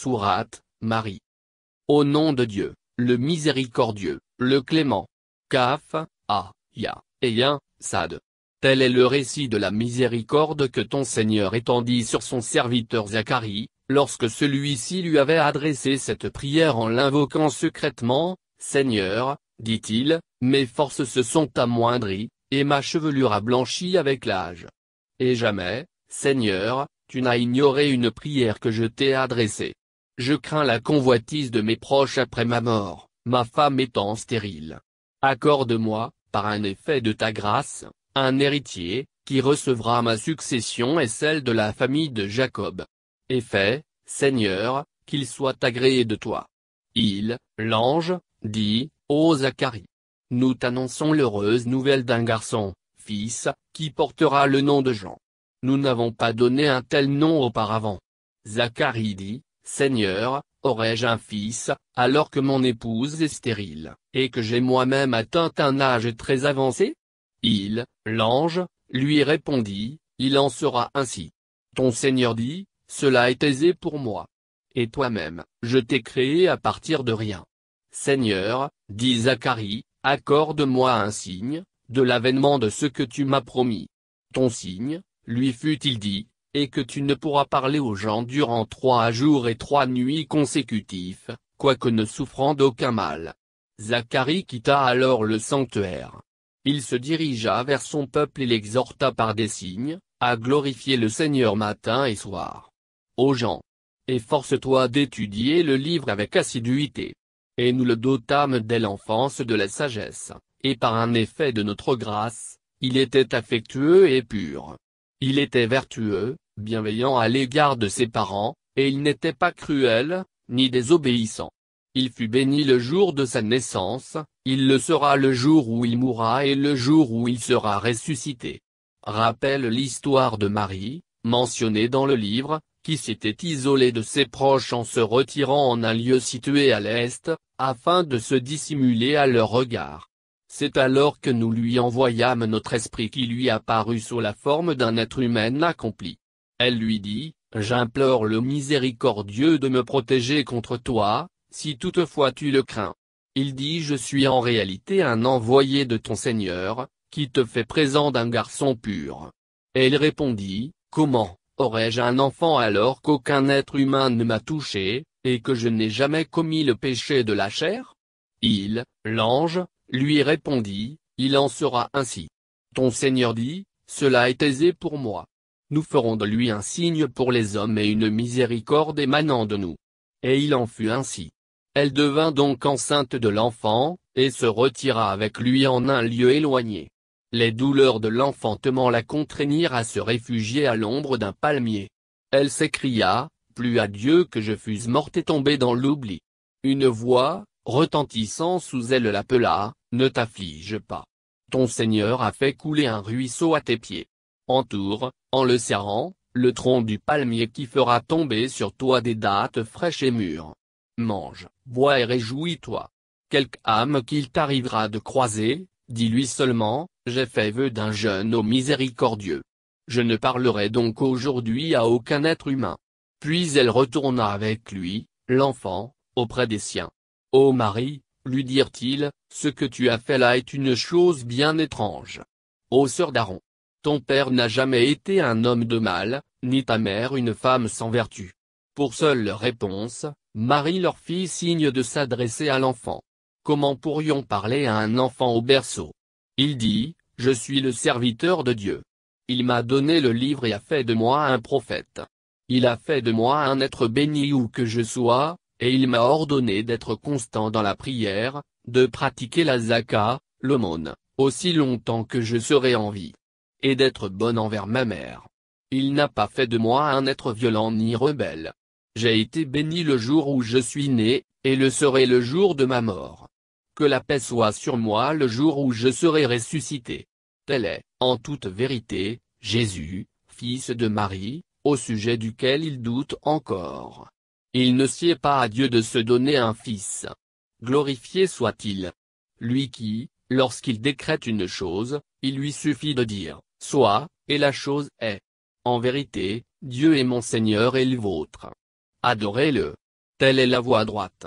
Sourate, Marie. Au nom de Dieu, le miséricordieux, le clément. Kaf, A, Ya, Eyan, Sad. Tel est le récit de la miséricorde que ton Seigneur étendit sur son serviteur Zacharie, lorsque celui-ci lui avait adressé cette prière en l'invoquant secrètement, Seigneur, dit-il, mes forces se sont amoindries, et ma chevelure a blanchi avec l'âge. Et jamais, Seigneur, tu n'as ignoré une prière que je t'ai adressée. Je crains la convoitise de mes proches après ma mort, ma femme étant stérile. Accorde-moi, par un effet de ta grâce, un héritier, qui recevra ma succession et celle de la famille de Jacob. Et fais, Seigneur, qu'il soit agréé de toi. Il, l'ange, dit, ô Zacharie. Nous t'annonçons l'heureuse nouvelle d'un garçon, fils, qui portera le nom de Jean. Nous n'avons pas donné un tel nom auparavant. Zacharie dit, Seigneur, aurais-je un fils, alors que mon épouse est stérile, et que j'ai moi-même atteint un âge très avancé Il, l'ange, lui répondit, Il en sera ainsi. Ton Seigneur dit, Cela est aisé pour moi. Et toi-même, je t'ai créé à partir de rien. Seigneur, dit Zacharie, accorde-moi un signe, de l'avènement de ce que tu m'as promis. Ton signe, lui fut-il dit, et que tu ne pourras parler aux gens durant trois jours et trois nuits consécutifs, quoique ne souffrant d'aucun mal. Zacharie quitta alors le sanctuaire. Il se dirigea vers son peuple et l'exhorta par des signes, à glorifier le Seigneur matin et soir. Aux gens! Efforce-toi d'étudier le livre avec assiduité. Et nous le dotâmes dès l'enfance de la sagesse, et par un effet de notre grâce, il était affectueux et pur. Il était vertueux, bienveillant à l'égard de ses parents, et il n'était pas cruel, ni désobéissant. Il fut béni le jour de sa naissance, il le sera le jour où il mourra et le jour où il sera ressuscité. Rappelle l'histoire de Marie, mentionnée dans le livre, qui s'était isolée de ses proches en se retirant en un lieu situé à l'est, afin de se dissimuler à leur regard. C'est alors que nous lui envoyâmes notre esprit qui lui apparut sous la forme d'un être humain accompli. Elle lui dit, J'implore le miséricordieux de me protéger contre toi, si toutefois tu le crains. Il dit Je suis en réalité un envoyé de ton Seigneur, qui te fait présent d'un garçon pur. Elle répondit, Comment, aurais-je un enfant alors qu'aucun être humain ne m'a touché, et que je n'ai jamais commis le péché de la chair Il, l'ange, lui répondit, Il en sera ainsi. Ton Seigneur dit, Cela est aisé pour moi nous ferons de lui un signe pour les hommes et une miséricorde émanant de nous. Et il en fut ainsi. Elle devint donc enceinte de l'enfant, et se retira avec lui en un lieu éloigné. Les douleurs de l'enfantement la contraignirent à se réfugier à l'ombre d'un palmier. Elle s'écria, Plus à Dieu que je fusse morte et tombée dans l'oubli. Une voix, retentissant sous elle l'appela, Ne t'afflige pas. Ton Seigneur a fait couler un ruisseau à tes pieds entoure, en le serrant, le tronc du palmier qui fera tomber sur toi des dates fraîches et mûres. Mange, bois et réjouis-toi. Quelque âme qu'il t'arrivera de croiser, dis-lui seulement, j'ai fait vœu d'un jeûne au miséricordieux. Je ne parlerai donc aujourd'hui à aucun être humain. Puis elle retourna avec lui, l'enfant, auprès des siens. Ô Marie, lui dirent-ils, ce que tu as fait là est une chose bien étrange. Ô sœur d'Aaron, ton père n'a jamais été un homme de mal, ni ta mère une femme sans vertu. Pour seule réponse, Marie leur fit signe de s'adresser à l'enfant. Comment pourrions parler à un enfant au berceau Il dit, Je suis le serviteur de Dieu. Il m'a donné le livre et a fait de moi un prophète. Il a fait de moi un être béni où que je sois, et il m'a ordonné d'être constant dans la prière, de pratiquer la zaka, l'aumône, aussi longtemps que je serai en vie et d'être bonne envers ma mère. Il n'a pas fait de moi un être violent ni rebelle. J'ai été béni le jour où je suis né, et le serai le jour de ma mort. Que la paix soit sur moi le jour où je serai ressuscité. Tel est, en toute vérité, Jésus, fils de Marie, au sujet duquel il doute encore. Il ne sied pas à Dieu de se donner un fils. Glorifié soit-il. Lui qui, lorsqu'il décrète une chose, il lui suffit de dire, soit, et la chose est. En vérité, Dieu est mon Seigneur et le vôtre. Adorez-le. Telle est la voie droite.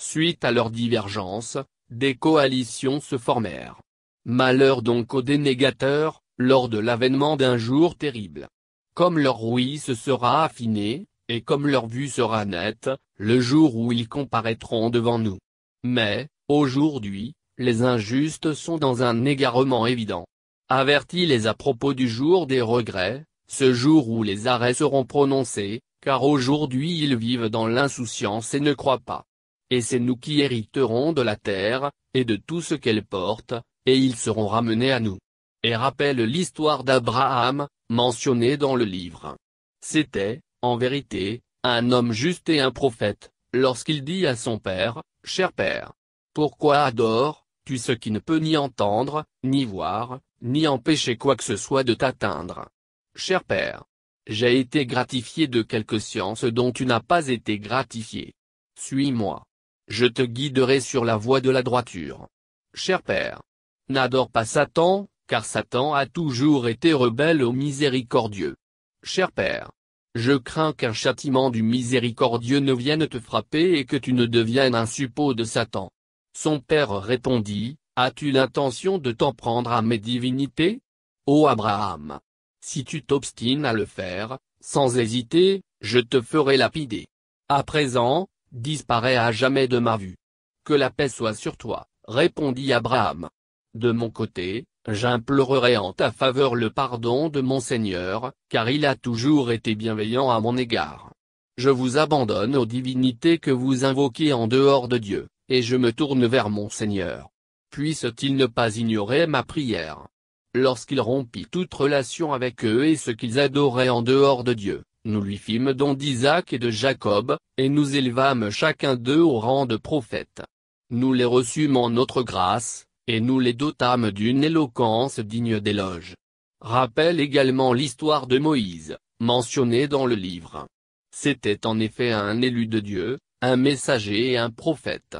Suite à leur divergence, des coalitions se formèrent. Malheur donc aux dénégateurs, lors de l'avènement d'un jour terrible. Comme leur ouïe se sera affinée, et comme leur vue sera nette, le jour où ils comparaîtront devant nous. Mais, aujourd'hui, les injustes sont dans un égarement évident avertis les à propos du jour des regrets, ce jour où les arrêts seront prononcés, car aujourd'hui ils vivent dans l'insouciance et ne croient pas. Et c'est nous qui hériterons de la terre, et de tout ce qu'elle porte, et ils seront ramenés à nous. Et rappelle l'histoire d'Abraham, mentionnée dans le livre. C'était, en vérité, un homme juste et un prophète, lorsqu'il dit à son père, Cher père, pourquoi adores tu ce qui ne peut ni entendre, ni voir, ni empêcher quoi que ce soit de t'atteindre. Cher père, j'ai été gratifié de quelques sciences dont tu n'as pas été gratifié. Suis-moi. Je te guiderai sur la voie de la droiture. Cher père, n'adore pas Satan, car Satan a toujours été rebelle au miséricordieux. Cher père, je crains qu'un châtiment du miséricordieux ne vienne te frapper et que tu ne deviennes un suppôt de Satan. Son père répondit, As-tu l'intention de t'en prendre à mes divinités Ô Abraham Si tu t'obstines à le faire, sans hésiter, je te ferai lapider. À présent, disparais à jamais de ma vue. Que la paix soit sur toi, répondit Abraham. De mon côté, j'implorerai en ta faveur le pardon de mon Seigneur, car il a toujours été bienveillant à mon égard. Je vous abandonne aux divinités que vous invoquez en dehors de Dieu, et je me tourne vers mon Seigneur puissent-ils ne pas ignorer ma prière Lorsqu'il rompit toute relation avec eux et ce qu'ils adoraient en dehors de Dieu, nous lui fîmes don d'Isaac et de Jacob, et nous élevâmes chacun d'eux au rang de prophète. Nous les reçûmes en notre grâce, et nous les dotâmes d'une éloquence digne d'éloge. Rappelle également l'histoire de Moïse, mentionnée dans le livre. C'était en effet un élu de Dieu, un messager et un prophète.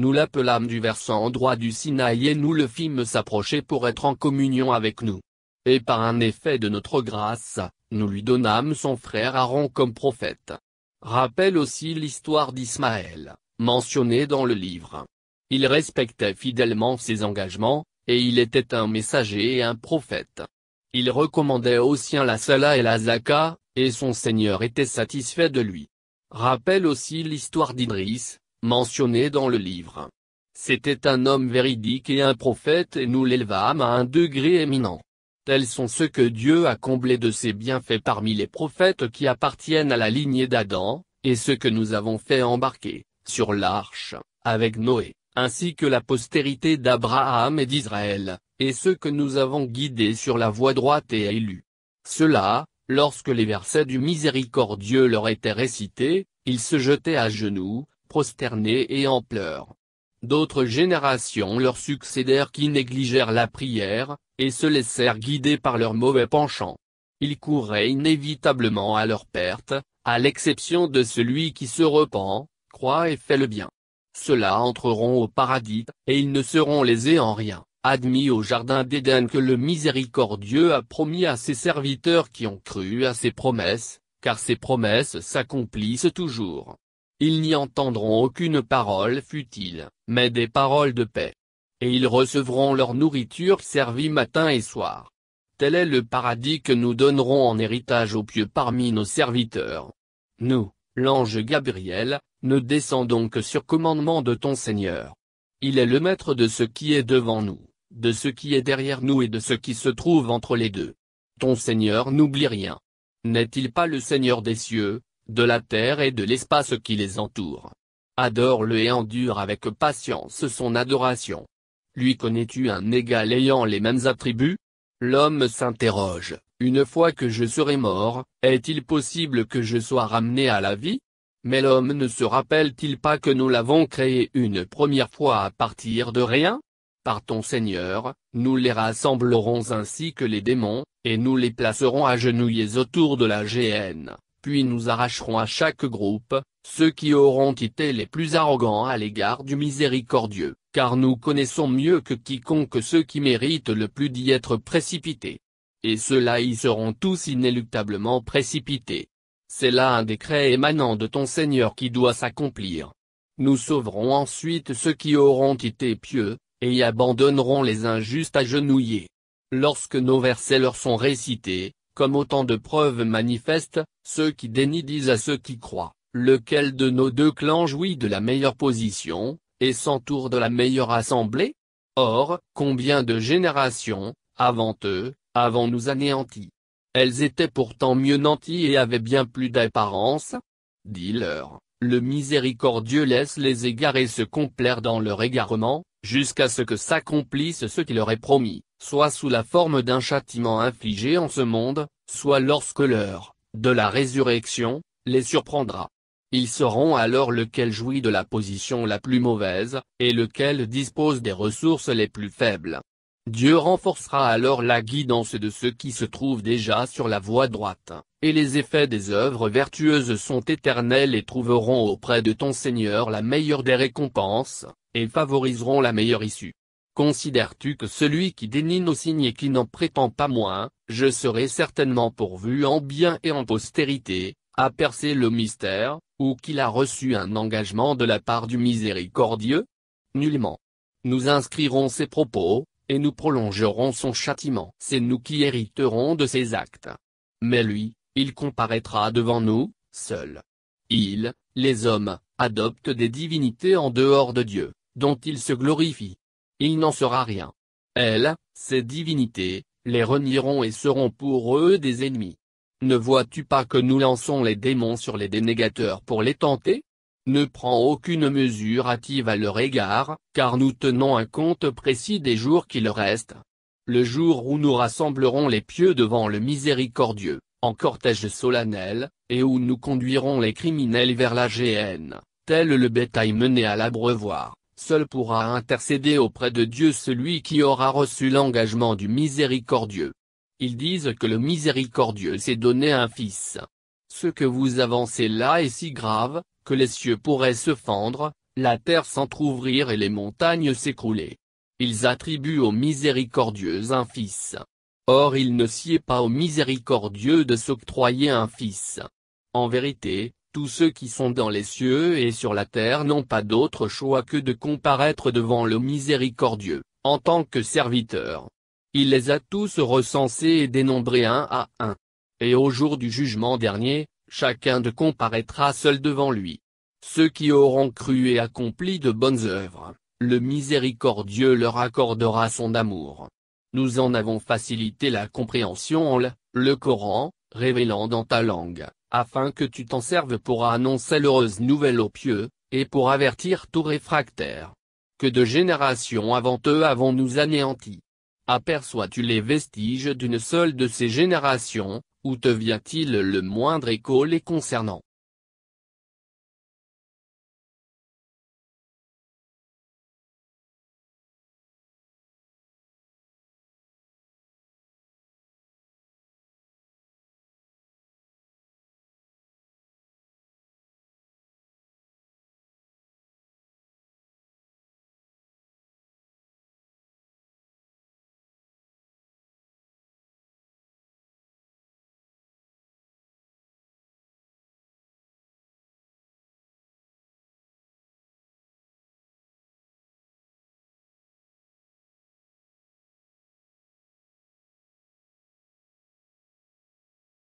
Nous l'appelâmes du versant droit du Sinaï et nous le fîmes s'approcher pour être en communion avec nous. Et par un effet de notre grâce, nous lui donnâmes son frère Aaron comme prophète. Rappelle aussi l'histoire d'Ismaël, mentionnée dans le livre. Il respectait fidèlement ses engagements, et il était un messager et un prophète. Il recommandait aussi la Salah et la Zaka, et son Seigneur était satisfait de lui. Rappelle aussi l'histoire d'Idris, mentionné dans le livre. C'était un homme véridique et un prophète et nous l'élevâmes à un degré éminent. Tels sont ceux que Dieu a comblés de ses bienfaits parmi les prophètes qui appartiennent à la lignée d'Adam, et ceux que nous avons fait embarquer, sur l'arche, avec Noé, ainsi que la postérité d'Abraham et d'Israël, et ceux que nous avons guidés sur la voie droite et élus. Cela, lorsque les versets du miséricordieux leur étaient récités, ils se jetaient à genoux, prosternés et en pleurs. D'autres générations leur succédèrent qui négligèrent la prière, et se laissèrent guider par leurs mauvais penchants. Ils couraient inévitablement à leur perte, à l'exception de celui qui se repent, croit et fait le bien. Ceux-là entreront au paradis, et ils ne seront lésés en rien, admis au jardin d'Éden que le miséricordieux a promis à ses serviteurs qui ont cru à ses promesses, car ses promesses s'accomplissent toujours. Ils n'y entendront aucune parole futile, mais des paroles de paix. Et ils recevront leur nourriture servie matin et soir. Tel est le paradis que nous donnerons en héritage aux pieux parmi nos serviteurs. Nous, l'ange Gabriel, ne descendons que sur commandement de ton Seigneur. Il est le maître de ce qui est devant nous, de ce qui est derrière nous et de ce qui se trouve entre les deux. Ton Seigneur n'oublie rien. N'est-il pas le Seigneur des cieux, de la terre et de l'espace qui les entoure. Adore-le et endure avec patience son adoration. Lui connais-tu un égal ayant les mêmes attributs L'homme s'interroge, une fois que je serai mort, est-il possible que je sois ramené à la vie Mais l'homme ne se rappelle-t-il pas que nous l'avons créé une première fois à partir de rien Par ton Seigneur, nous les rassemblerons ainsi que les démons, et nous les placerons agenouillés autour de la géhenne, puis nous arracherons à chaque groupe, ceux qui auront été les plus arrogants à l'égard du miséricordieux, car nous connaissons mieux que quiconque ceux qui méritent le plus d'y être précipités. Et ceux-là y seront tous inéluctablement précipités. C'est là un décret émanant de ton Seigneur qui doit s'accomplir. Nous sauverons ensuite ceux qui auront été pieux, et y abandonnerons les injustes agenouillés. Lorsque nos versets leur sont récités, comme autant de preuves manifestes, ceux qui dénient disent à ceux qui croient, lequel de nos deux clans jouit de la meilleure position, et s'entoure de la meilleure assemblée Or, combien de générations, avant eux, avons nous anéantis Elles étaient pourtant mieux nanties et avaient bien plus d'apparence Dis-leur, le miséricordieux laisse les égarer se complaire dans leur égarement, jusqu'à ce que s'accomplisse ce qui leur est promis, soit sous la forme d'un châtiment infligé en ce monde, soit lorsque l'heure, de la résurrection, les surprendra. Ils seront alors lequel jouit de la position la plus mauvaise, et lequel dispose des ressources les plus faibles. Dieu renforcera alors la guidance de ceux qui se trouvent déjà sur la voie droite, et les effets des œuvres vertueuses sont éternels et trouveront auprès de ton Seigneur la meilleure des récompenses et favoriseront la meilleure issue. Considères-tu que celui qui dénie nos signes et qui n'en prétend pas moins, je serai certainement pourvu en bien et en postérité, a percé le mystère, ou qu'il a reçu un engagement de la part du miséricordieux Nullement. Nous inscrirons ses propos, et nous prolongerons son châtiment. C'est nous qui hériterons de ses actes. Mais lui, il comparaîtra devant nous, seul. Il, les hommes, adoptent des divinités en dehors de Dieu dont il se glorifient. Il n'en sera rien. Elles, ces divinités, les renieront et seront pour eux des ennemis. Ne vois-tu pas que nous lançons les démons sur les dénégateurs pour les tenter Ne prends aucune mesure hâtive à leur égard, car nous tenons un compte précis des jours qui leur restent. Le jour où nous rassemblerons les pieux devant le miséricordieux, en cortège solennel, et où nous conduirons les criminels vers la géhenne, tel le bétail mené à l'abreuvoir. Seul pourra intercéder auprès de Dieu celui qui aura reçu l'engagement du miséricordieux. Ils disent que le miséricordieux s'est donné un fils. Ce que vous avancez là est si grave, que les cieux pourraient se fendre, la terre s'entr'ouvrir et les montagnes s'écrouler. Ils attribuent au miséricordieux un fils. Or il ne sied pas au miséricordieux de s'octroyer un fils. En vérité, tous ceux qui sont dans les cieux et sur la terre n'ont pas d'autre choix que de comparaître devant le miséricordieux, en tant que serviteurs. Il les a tous recensés et dénombrés un à un. Et au jour du jugement dernier, chacun de comparaîtra seul devant lui. Ceux qui auront cru et accompli de bonnes œuvres, le miséricordieux leur accordera son amour. Nous en avons facilité la compréhension en le, le Coran, révélant dans ta langue, afin que tu t'en serves pour annoncer l'heureuse nouvelle aux pieux, et pour avertir tout réfractaire. Que de générations avant eux avons-nous anéanti Aperçois-tu les vestiges d'une seule de ces générations, ou te vient-il le moindre écho les concernant